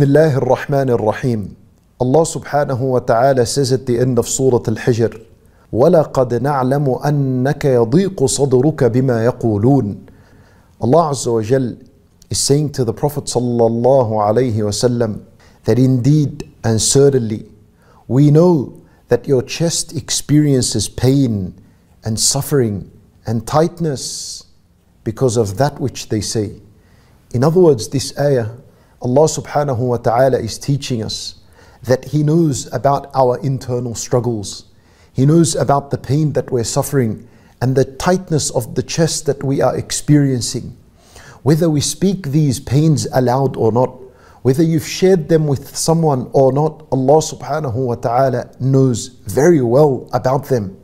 Bismillah ar-Rahman ar-Rahim. Allah subhanahu wa ta'ala says at the end of Surah Al-Hijr, وَلَقَدْ نَعْلَمُ أَنَّكَ يَضِيقُ صَدْرُكَ بِمَا يَقُولُونَ Allah Azza wa Jal is saying to the Prophet sallallahu alayhi wasallam that indeed and certainly we know that your chest experiences pain and suffering and tightness because of that which they say. In other words, this ayah Allah subhanahu wa ta'ala is teaching us that He knows about our internal struggles. He knows about the pain that we're suffering and the tightness of the chest that we are experiencing. Whether we speak these pains aloud or not, whether you've shared them with someone or not, Allah subhanahu wa ta'ala knows very well about them.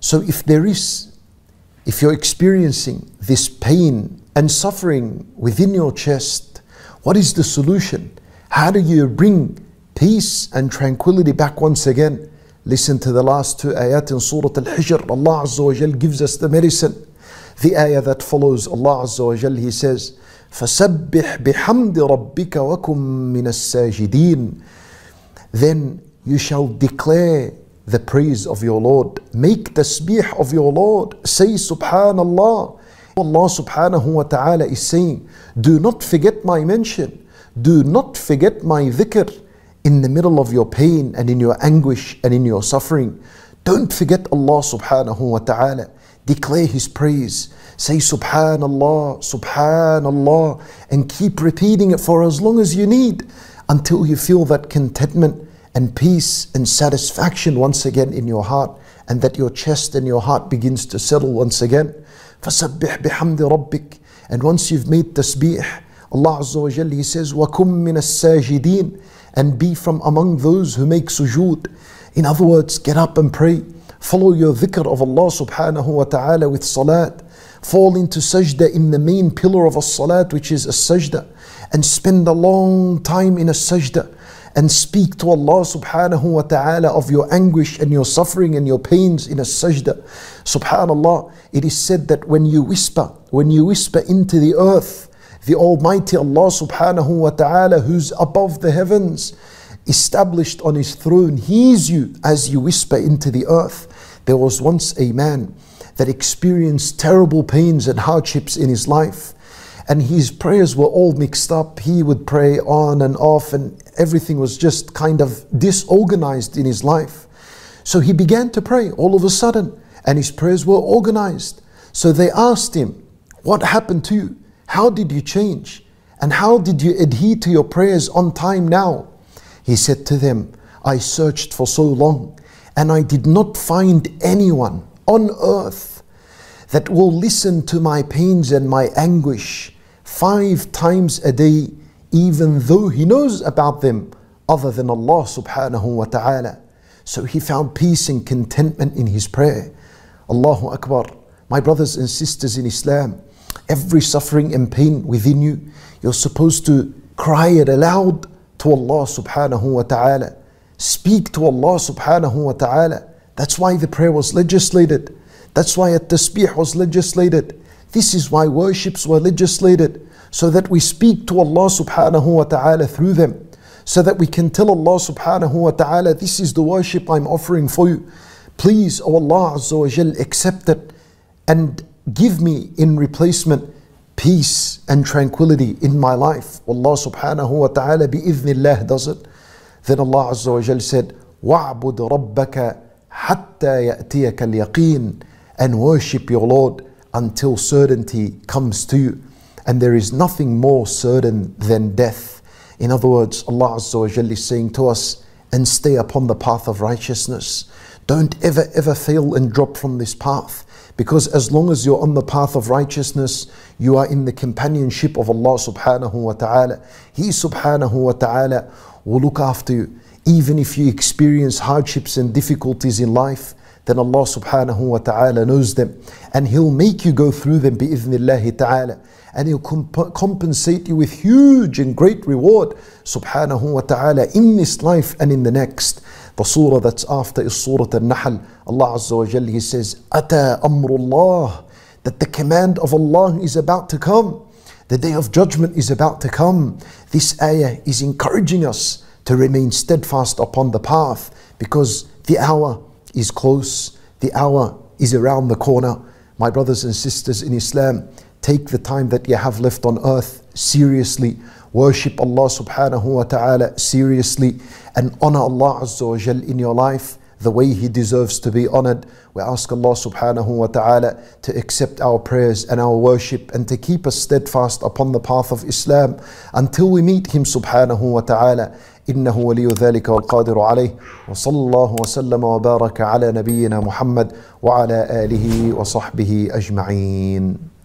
So if there is, if you're experiencing this pain and suffering within your chest, what is the solution? How do you bring peace and tranquility back once again? Listen to the last two ayat in Surah Al-Hijr. Allah Azza wa Jal gives us the medicine. The ayah that follows Allah Azza wa Jal, He says, فَسَبِّحْ بِحَمْدِ رَبِّكَ وَكُمْ مِنَ السَّاجِدِينَ Then you shall declare the praise of your Lord. Make the tasbih of your Lord. Say Subhanallah. Allah subhanahu wa ta'ala is saying, Do not forget my mention, do not forget my dhikr in the middle of your pain and in your anguish and in your suffering. Don't forget Allah subhanahu wa ta'ala. Declare His praise. Say subhanallah, subhanallah, and keep repeating it for as long as you need until you feel that contentment and peace and satisfaction once again in your heart and that your chest and your heart begins to settle once again. فَسَبِّحْ بِحَمْدِ رَبِّكَ And once you've made tasbih, Allah Azza wa Jalla He says, وَكُم مِّنَ السَّاجِدِينَ And be from among those who make sujood. In other words, get up and pray. Follow your dhikr of Allah subhanahu wa ta'ala with salat. Fall into sajda in the main pillar of a salat, which is a sajda. And spend a long time in a sajda and speak to Allah subhanahu wa ta'ala of your anguish and your suffering and your pains in a sajda. Subhanallah, it is said that when you whisper, when you whisper into the earth, the Almighty Allah subhanahu wa ta'ala, who's above the heavens, established on his throne, hears you as you whisper into the earth. There was once a man that experienced terrible pains and hardships in his life and his prayers were all mixed up. He would pray on and off, and everything was just kind of disorganized in his life. So he began to pray all of a sudden, and his prayers were organized. So they asked him, What happened to you? How did you change? And how did you adhere to your prayers on time now? He said to them, I searched for so long, and I did not find anyone on earth that will listen to my pains and my anguish five times a day, even though he knows about them other than Allah subhanahu wa ta'ala. So he found peace and contentment in his prayer. Allahu Akbar. My brothers and sisters in Islam, every suffering and pain within you, you're supposed to cry it aloud to Allah subhanahu wa ta'ala. Speak to Allah subhanahu wa ta'ala. That's why the prayer was legislated. That's why at tasbih was legislated. This is why worships were legislated, so that we speak to Allah subhanahu wa ta'ala through them, so that we can tell Allah subhanahu wa ta'ala, this is the worship I'm offering for you. Please, O oh Allah Azza wa Jal, accept it and give me in replacement peace and tranquility in my life. Allah subhanahu wa ta'ala bi'idhnillah does it. Then Allah Azza wa Jal said, وَعْبُدْ رَبَّكَ حَتَّى يَأْتِيَكَ الْيَقِينَ And worship your Lord until certainty comes to you. And there is nothing more certain than death. In other words, Allah Azza wa Jalla is saying to us, and stay upon the path of righteousness. Don't ever, ever fail and drop from this path. Because as long as you're on the path of righteousness, you are in the companionship of Allah subhanahu wa ta'ala. He subhanahu wa ta'ala will look after you. Even if you experience hardships and difficulties in life, then Allah subhanahu wa ta'ala knows them. And He'll make you go through them bi'idhnillahi ta'ala. And He'll comp- compensate you with huge and great reward subhanahu wa ta'ala in this life and in the next. The surah that's after is Surah Al-Nahl. Allah Azza wa Jalla He says, Ata Allah," that the command of Allah is about to come. The day of judgment is about to come. This ayah is encouraging us to remain steadfast upon the path because the hour is close, the hour is around the corner. My brothers and sisters in Islam, take the time that you have left on earth seriously. Worship Allah subhanahu wa ta'ala seriously and honor Allah Azza wa Jal in your life the way He deserves to be honored. We ask Allah subhanahu wa ta'ala to accept our prayers and our worship and to keep us steadfast upon the path of Islam until we meet Him subhanahu wa ta'ala. إنه ولي ذلك والقادر عليه وصلى الله وسلم وبارك على نبينا محمد وعلى آله وصحبه أجمعين